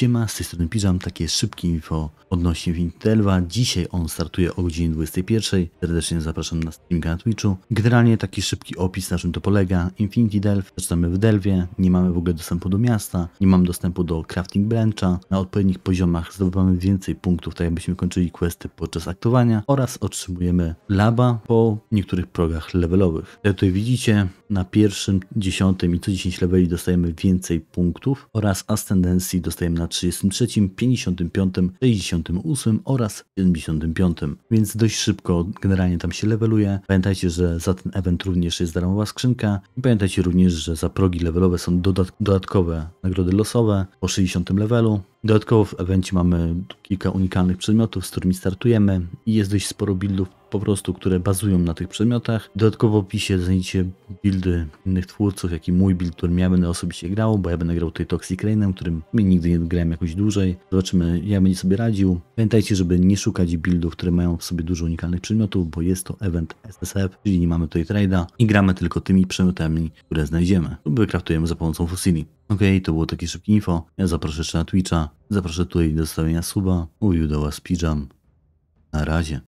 Siema, z tej strony Piżam, takie szybkie info odnośnie Wintelwa. Dzisiaj on startuje o godzinie 21. Serdecznie zapraszam na streaming na Twitchu. Generalnie taki szybki opis, na czym to polega. Infinity Delv. zaczynamy w Delwie, nie mamy w ogóle dostępu do miasta, nie mamy dostępu do crafting brancha. Na odpowiednich poziomach zdobywamy więcej punktów, tak jakbyśmy kończyli questy podczas aktowania oraz otrzymujemy laba po niektórych progach levelowych. Jak tutaj widzicie, na pierwszym, dziesiątym i co 10 leveli dostajemy więcej punktów oraz ascendencji dostajemy na 33, 55, 68 oraz 75. Więc dość szybko generalnie tam się leveluje. Pamiętajcie, że za ten event również jest darmowa skrzynka. I pamiętajcie również, że za progi levelowe są dodatkowe nagrody losowe po 60 levelu. Dodatkowo w evencie mamy kilka unikalnych przedmiotów, z którymi startujemy i jest dość sporo buildów po prostu, które bazują na tych przedmiotach. Dodatkowo w opisie znajdziecie buildy innych twórców, jak i mój build, którym ja będę osobiście grał, bo ja będę grał tutaj Toxic Rainem, którym my nigdy nie grałem jakoś dłużej. Zobaczymy, jak będzie sobie radził. Pamiętajcie, żeby nie szukać buildów, które mają w sobie dużo unikalnych przedmiotów, bo jest to event SSF, czyli nie mamy tutaj trade'a i gramy tylko tymi przedmiotami, które znajdziemy lub wykraftujemy za pomocą fusili. Ok, to było takie szybkie info. Ja zaproszę jeszcze na Twitcha. Zaproszę tutaj do stawienia suba. Mówił do Was Pijam. Na razie.